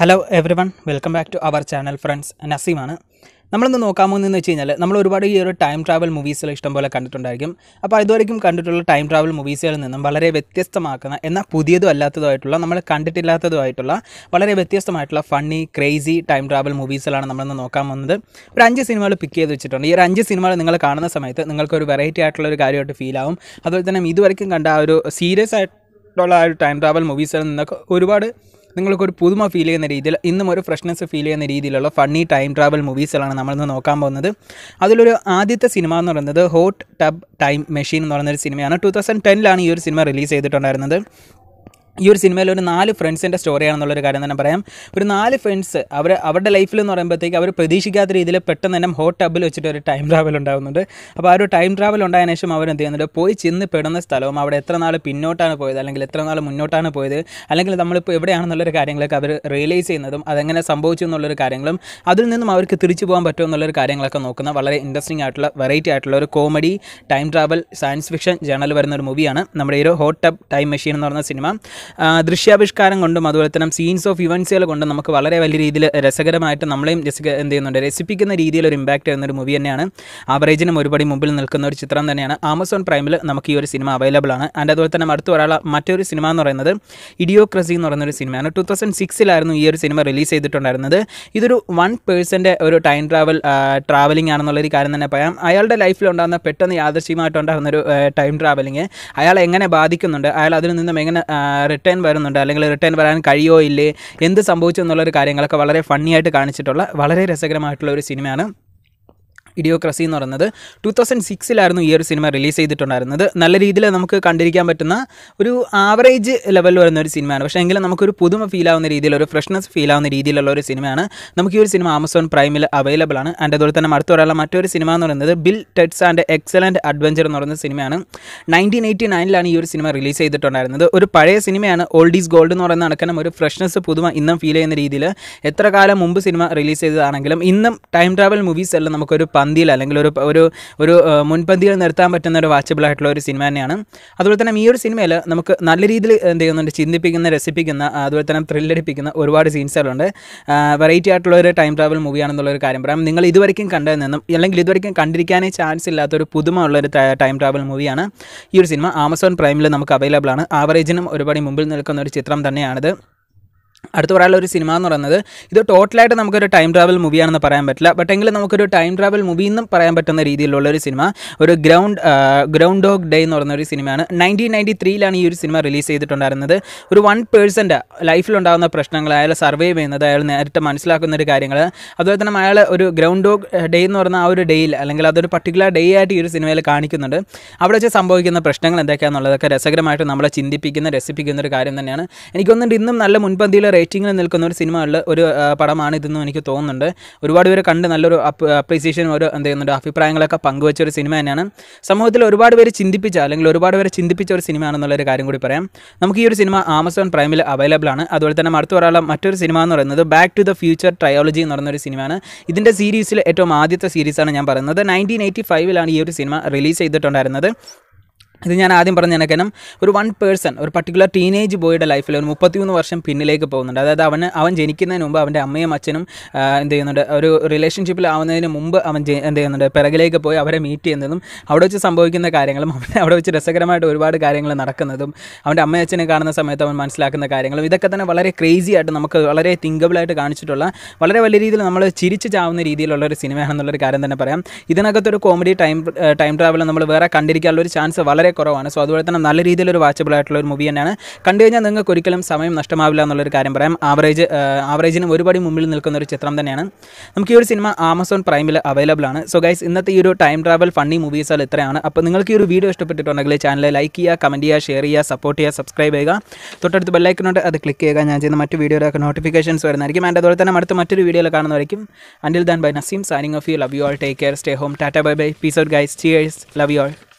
hello everyone welcome back to our channel friends നസീമാണ് നമ്മളൊന്ന് നോക്കാൻ പോകുന്നതെന്ന് വെച്ച് കഴിഞ്ഞാൽ നമ്മൾ ഒരുപാട് ഈ ഒരു ടൈം ട്രാവൽ മൂവീസുകൾ ഇഷ്ടംപോലെ കണ്ടിട്ടുണ്ടായിരിക്കും അപ്പോൾ ഇതുവരെയും കണ്ടിട്ടുള്ള ടൈം ട്രാവൽ മൂവീസുകളിൽ നിന്നും വളരെ വ്യത്യസ്തമാക്കുന്ന എന്നാൽ പുതിയതും അല്ലാത്തതുമായിട്ടുള്ള നമ്മൾ കണ്ടിട്ടില്ലാത്തതുമായിട്ടുള്ള വളരെ വ്യത്യസ്തമായിട്ടുള്ള ഫണ്ണി ക്രേസി ടൈം ട്രാവൽ മൂവീസുകളാണ് നമ്മളൊന്ന് നോക്കാൻ പോകുന്നത് ഒരു അഞ്ച് സിനിമകൾ പിക്ക് ചെയ്ത് വെച്ചിട്ടുണ്ട് ഈ ഒരു അഞ്ച് സിനിമകൾ നിങ്ങൾ കാണുന്ന സമയത്ത് നിങ്ങൾക്കൊരു വെറൈറ്റി ആയിട്ടുള്ള ഒരു കാര്യമായിട്ട് ഫീൽ ആവും അതുപോലെ തന്നെ ഇതുവരെയും കണ്ട ആ ഒരു സീരിയസ് ആയിട്ടുള്ള ആ ഒരു ടൈം ട്രാവൽ മൂവീസുകളിൽ നിന്നൊക്കെ ഒരുപാട് നിങ്ങൾക്കൊരു പുതുമ ഫീൽ ചെയ്യുന്ന രീതിയിൽ ഇന്നും ഒരു ഫ്രഷ്നെസ് ഫീൽ ചെയ്യുന്ന രീതിയിലുള്ള ഫണ്ണി ടൈം ട്രാവൽ മൂവീസുകളാണ് നമ്മളിന്ന് നോക്കാൻ പോകുന്നത് അതിലൊരു ആദ്യത്തെ സിനിമ എന്ന് പറയുന്നത് ഹോട്ട് ടബ് ടൈം മെഷീൻ എന്ന് പറയുന്നൊരു സിനിമയാണ് ടു തൗസൻഡ് ടെനിലാണ് ഈ ഒരു സിനിമ റിലീസ് ചെയ്തിട്ടുണ്ടായിരുന്നത് ഈ ഒരു സിനിമയിൽ ഒരു നാല് ഫ്രണ്ട്സിൻ്റെ സ്റ്റോറിയാണെന്നുള്ളൊരു കാര്യം തന്നെ പറയാം ഒരു നാല് ഫ്രണ്ട്സ് അവർ അവരുടെ ലൈഫിൽ എന്ന് പറയുമ്പോഴത്തേക്ക് അവർ പ്രതീക്ഷിക്കാത്ത രീതിയിൽ പെട്ടെന്ന് തന്നെ ഹോട്ട് ടബിൽ വെച്ചിട്ട് ഒരു ടൈം ട്രാവൽ ഉണ്ടാകുന്നുണ്ട് അപ്പോൾ ആ ഒരു ടൈം ട്രാവൽ ഉണ്ടായതിനു ശേഷം എന്ത് ചെയ്യുന്നുണ്ട് പോയി ചെന്ന് പെടുന്ന സ്ഥലവും അവിടെ എത്ര നാൾ പിന്നോട്ടാണ് പോയത് അല്ലെങ്കിൽ എത്ര നാൾ മുന്നോട്ടാണ് പോയത് അല്ലെങ്കിൽ നമ്മളിപ്പോൾ എവിടെയാണെന്നുള്ളൊരു കാര്യങ്ങളൊക്കെ അവർ റിയലൈസ് ചെയ്യുന്നതും അതെങ്ങനെ സംഭവിച്ചു എന്നുള്ളൊരു കാര്യങ്ങളും അതിൽ നിന്നും അവർക്ക് തിരിച്ചു പോകാൻ പറ്റുമോ എന്നുള്ളൊരു കാര്യങ്ങളൊക്കെ നോക്കുന്ന വളരെ ഇൻട്രസ്റ്റിംഗ് ആയിട്ടുള്ള വെറൈറ്റി ആയിട്ടുള്ള ഒരു comedy time travel science fiction genre വരുന്ന ഒരു മൂവിയാണ് നമ്മുടെ ഈ ഒരു ഹോട്ട് ടബ് ടൈം മെഷീൻ എന്ന് പറഞ്ഞ സിനിമ ദൃശ്യാവിഷ്കാരം കൊണ്ടും അതുപോലെ തന്നെ സീൻസ് ഓഫ് ഇവൻസുകൾ കൊണ്ടും നമുക്ക് വളരെ വലിയ രീതിയിൽ രസകരമായിട്ട് നമ്മളെയും രസിക എന്ത് ചെയ്യുന്നുണ്ട് രസിപ്പിക്കുന്ന രീതിയിൽ ഒരു ഇമ്പാക്റ്റ് വരുന്ന ഒരു മൂവി തന്നെയാണ് ആവറേജിനും ഒരുപടി മുമ്പിൽ നിൽക്കുന്ന ഒരു ചിത്രം തന്നെയാണ് ആമസോൺ പ്രൈമിൽ നമുക്ക് ഈ ഒരു സിനിമ അവൈലബിൾ ആണ് ആൻഡ് അതുപോലെ തന്നെ അടുത്ത ഒരാളെ മറ്റൊരു സിനിമ എന്ന് പറയുന്നത് ഇഡിയോക്രസി എന്ന് പറയുന്ന ഒരു സിനിമയാണ് ടു തൗസൻഡ് സിക്സിലായിരുന്നു ഈ ഒരു സിനിമ റിലീസ് ചെയ്തിട്ടുണ്ടായിരുന്നത് ഇതൊരു വൺ പേഴ്സൻ്റെ ഒരു ടൈം ട്രാവൽ ട്രാവലിംഗ് ഒരു കാര്യം തന്നെ പറയാം അയാളുടെ ലൈഫിൽ ഉണ്ടാകുന്ന പെട്ടെന്ന് യാദർശികമായിട്ടുണ്ടാകുന്ന ഒരു ടൈം ട്രാവലിംഗ് അയാൾ എങ്ങനെ ബാധിക്കുന്നുണ്ട് അയാൾ അതിൽ നിന്നും എങ്ങനെ റിട്ടേൺ വരുന്നുണ്ട് അല്ലെങ്കിൽ റിട്ടേൺ വരാൻ കഴിയോ ഇല്ലേ എന്ത് സംഭവിച്ചു എന്നുള്ളൊരു കാര്യങ്ങളൊക്കെ വളരെ ഫണ്ണിയായിട്ട് കാണിച്ചിട്ടുള്ള വളരെ രസകരമായിട്ടുള്ള ഒരു സിനിമയാണ് ഇഡിയോക്രസി എന്ന് പറയുന്നത് ടു തൗസൻഡ് സിക്സിലായിരുന്നു ഈ ഒരു സിനിമ റിലീസ് ചെയ്തിട്ടുണ്ടായിരുന്നത് നല്ല രീതിയിൽ നമുക്ക് കണ്ടിരിക്കാൻ പറ്റുന്ന ഒരു ആവറേജ് ലെവലിൽ വരുന്ന ഒരു സിനിമയാണ് പക്ഷേ എങ്കിലും നമുക്കൊരു പുതുമ ഫീൽ ആവുന്ന രീതിയിൽ ഒരു ഫ്രഷ്നെസ് ഫീൽ ആവുന്ന രീതിയിലുള്ള ഒരു സിനിമയാണ് നമുക്ക് ഈ ഒരു സിനിമ ആമസോൺ പ്രൈമിൽ അവൈലബിൾ ആണ് ആൻഡ് അതുപോലെ തന്നെ അടുത്ത ഒരാളെ മറ്റൊരു സിനിമ എന്ന് പറയുന്നത് Bill Ted's and excellent adventure എന്ന് പറയുന്ന സിനിമയാണ് നയൻറ്റീൻ എയ്റ്റി നയനിലാണ് ഈ ഒരു സിനിമ റിലീസ് ചെയ്തിട്ടുണ്ടായിരുന്നത് ഒരു പഴയ സിനിമയാണ് ഓൾഡ് ഈസ് ഗോൾഡ് എന്ന് പറയുന്ന അടക്കം ഒരു ഫ്രഷ്നെസ് പുതുമ ഇന്നും ഫീൽ ചെയ്യുന്ന രീതിയിൽ എത്ര കാലം മുമ്പ് സിനിമ റിലീസ് ചെയ്തതാണെങ്കിലും ഇന്നും ടൈം ട്രാവൽ മൂവീസ് എല്ലാം നമുക്കൊരു പന്തിയിൽ അല്ലെങ്കിൽ ഒരു ഒരു ഒരു മുൻപന്തിയിൽ നിർത്താൻ പറ്റുന്ന ഒരു വാച്ചബിൾ ആയിട്ടുള്ള ഒരു സിനിമ തന്നെയാണ് അതുപോലെ തന്നെ ഈ ഒരു സിനിമയിൽ നമുക്ക് നല്ല രീതിയിൽ എന്ത് ചെയ്യുന്നുണ്ട് ചിന്തിപ്പിക്കുന്ന രസിപ്പിക്കുന്ന അതുപോലെ തന്നെ ത്രില്ലടിപ്പിക്കുന്ന ഒരുപാട് സീൻസുകളുണ്ട് വെറൈറ്റി ആയിട്ടുള്ള ഒരു ടൈം ട്രാവൽ മൂവിയാണെന്നുള്ളൊരു ഒരു കാര്യം പറയാം നിങ്ങൾ ഇതുവരെയും കണ്ടതിൽ നിന്നും അല്ലെങ്കിൽ ഇതുവരെയും കണ്ടിരിക്കാനേ ചാൻസ് ഇല്ലാത്ത ഒരു പുതുമ ഉള്ളൊരു ഒരു ടൈം ട്രാവൽ മൂവിയാണ് ഈ ഒരു സിനിമ ആമസോൺ പ്രൈമിൽ നമുക്ക് അവൈലബിൾ ആണ് ആവറേജിനും ഒരുപാട് മുമ്പിൽ നിൽക്കുന്ന ഒരു ചിത്രം തന്നെയാണിത് അടുത്ത് പറയാനുള്ള ഒരു സിനിമ എന്ന് പറയുന്നത് ഇത് ടോട്ടലായിട്ട് നമുക്കൊരു ടൈം ട്രാവൽ മൂവിയാണെന്ന് പറയാൻ പറ്റില്ല ബട്ട് എങ്കിലും നമുക്കൊരു ടൈം ട്രാവൽ മൂവി എന്നും പറയാൻ പറ്റുന്ന രീതിയിലുള്ള ഒരു സിനിമ ഒരു ഗ്രൗണ്ട് ഗ്രൗണ്ട് ഡോഗ് ഡേ എന്ന് പറയുന്ന ഒരു സിനിമയാണ് നയൻറ്റീൻ നയൻറ്റി ത്രീയിലാണ് ഈ ഒരു സിനിമ റിലീസ് ചെയ്തിട്ടുണ്ടായിരുന്നത് ഒരു വൺ പേഴ്സൻ്റെ ലൈഫിലുണ്ടാകുന്ന പ്രശ്നങ്ങൾ അയാൾ സർവേ ചെയ്യുന്നത് അയാൾ നേരിട്ട് മനസ്സിലാക്കുന്ന ഒരു കാര്യങ്ങൾ അതുപോലെ തന്നെ അയാൾ ഒരു ഗ്രൗണ്ട് ഡോഗ് ഡേ എന്ന് പറയുന്ന ആ ഒരു ഡേയിൽ അല്ലെങ്കിൽ അതൊരു പർട്ടിക്കുലർ ഡേ ആയിട്ട് ഈ ഒരു സിനിമയിൽ കാണിക്കുന്നുണ്ട് അവിടെ വെച്ച് സംഭവിക്കുന്ന പ്രശ്നങ്ങൾ എന്തൊക്കെയാണെന്നുള്ളതൊക്കെ രസകരമായിട്ട് നമ്മളെ ചിന്തിപ്പിക്കുന്ന രസിപ്പിക്കുന്ന ഒരു കാര്യം തന്നെയാണ് എനിക്കൊന്നുണ്ട് ഇന്നും നല്ല മുൻപന്തിയിൽ റേറ്റിംഗിൽ നിൽക്കുന്ന ഒരു സിനിമകളിൽ ഒരു പടമാണ് ഇതെന്ന് എനിക്ക് തോന്നുന്നുണ്ട് ഒരുപാട് പേര് കണ്ട് നല്ലൊരു അപ്രീസിയേഷൻ ഒരു എന്ത് ചെയ്യുന്നുണ്ട് അഭിപ്രായങ്ങളൊക്കെ പങ്കുവെച്ച ഒരു സിനിമ തന്നെയാണ് സമൂഹത്തിൽ ഒരുപാട് പേര് ചിന്തിപ്പിച്ച അല്ലെങ്കിൽ ഒരുപാട് പേര് ചിന്തിപ്പിച്ച ഒരു സിനിമയാണെന്നുള്ളൊരു കാര്യം കൂടി പറയാം നമുക്ക് ഈ ഒരു സിനിമ ആമസോൺ പ്രൈമിൽ അവൈലബിൾ ആണ് അതുപോലെ തന്നെ അടുത്ത ഒരാളെ മറ്റൊരു സിനിമ എന്ന് പറയുന്നത് back to the future trilogy എന്ന് പറയുന്ന ഒരു സിനിമയാണ് ഇതിൻ്റെ സീരീസിൽ ഏറ്റവും ആദ്യത്തെ സീരീസാണ് ഞാൻ പറയുന്നത് നയൻറ്റീൻ എയ്റ്റി ഫൈവിലാണ് ഈ ഒരു സിനിമ റിലീസ് ചെയ്തിട്ടുണ്ടായിരുന്നത് ഇത് ഞാൻ ആദ്യം തന്നെ കാരണം ഒരു വൺ പേഴ്സൺ ഒരു പർട്ടിക്കുലർ ടീനേജ് ബോയുടെ ലൈഫിൽ ഒരു മുപ്പത്തിമൂന്ന് വർഷം പിന്നിലേക്ക് പോകുന്നുണ്ട് അതായത് അവന് അവൻ ജനിക്കുന്നതിന് മുമ്പ് അവൻ്റെ അമ്മയും അച്ഛനും എന്ത് ചെയ്യുന്നുണ്ട് ഒരു റിലേഷൻഷിപ്പിൽ ആവുന്നതിന് മുമ്പ് അവൻ എന്ത് ചെയ്യുന്നുണ്ട് പിറകിലേക്ക് പോയി അവരെ മീറ്റ് ചെയ്യുന്നതും അവിടെ വെച്ച് സംഭവിക്കുന്ന കാര്യങ്ങളും അവൻ അവിടെ വെച്ച് രസകരമായിട്ട് ഒരുപാട് കാര്യങ്ങൾ നടക്കുന്നതും അവൻ്റെ അമ്മയും അച്ഛനെ കാണുന്ന സമയത്ത് അവൻ മനസ്സിലാക്കുന്ന കാര്യങ്ങളും ഇതൊക്കെ തന്നെ വളരെ ക്രേസി ആയിട്ട് നമുക്ക് വളരെ തിങ്കബിളായിട്ട് കാണിച്ചിട്ടുള്ള വളരെ വലിയ രീതിയിൽ നമ്മൾ ചിരിച്ചു ചാവുന്ന രീതിയിലുള്ള ഒരു സിനിമയാണെന്നുള്ളൊരു കാര്യം തന്നെ പറയാം ഇതിനകത്തൊരു കോമഡി ടൈം ടൈം ട്രാവൽ നമ്മൾ വേറെ കണ്ടിരിക്കാനുള്ള ഒരു ചാൻസ് വളരെ വളരെ കുറവാണ് സോ അതുപോലെ തന്നെ നല്ല രീതിയിൽ ഒരു വാച്ചബിൾ ആയിട്ടുള്ള ഒരു മൂവി തന്നെയാണ് കണ്ടു കഴിഞ്ഞാൽ നിങ്ങൾക്ക് ഒരിക്കലും സമയം നഷ്ടമാവില്ല എന്നുള്ളൊരു കാര്യം പറയാം ആവറേജ് ആവറേജിന് ഒരുപാട് മുമ്പിൽ നിൽക്കുന്ന ഒരു ചിത്രം തന്നെയാണ് നമുക്ക് ഈ ഒരു സിനിമ ആമസോൺ പ്രൈമിൽ അവൈലബിൾ ആണ് സോ ഗൈസ് ഇന്നത്തെ ഈ ഒരു ടൈം ട്രാവൽ ഫണ്ണി മൂവീസുകൾ ഇത്രയാണ് അപ്പോൾ നിങ്ങൾക്ക് ഈ ഒരു വീഡിയോ ഇഷ്ടപ്പെട്ടിട്ടുണ്ടെങ്കിൽ ചാനൽ ലൈക്ക് ചെയ്യുക കമൻറ്റ് ചെയ്യുക ഷെയർ ചെയ്യുക സപ്പോർട്ട് ചെയ്യുക സബ്സ്ക്രൈബ് ചെയ്യുക തൊട്ടടുത്ത് ബെല്ലൈക്കനുണ്ട് അത് ക്ലിക്ക് ചെയ്യുക ഞാൻ ചെയ്യുന്ന മറ്റു വീഡിയോയിലൊക്കെ നോട്ടിഫിക്കേഷൻസ് വരുന്നതായിരിക്കും ആൻഡ് അതുപോലെ തന്നെ അടുത്ത മറ്റൊരു വീഡിയോയിൽ കാണുന്നതായിരിക്കും until then bye Naseem signing off you love you all take care stay home tata bye bye peace out guys cheers love you all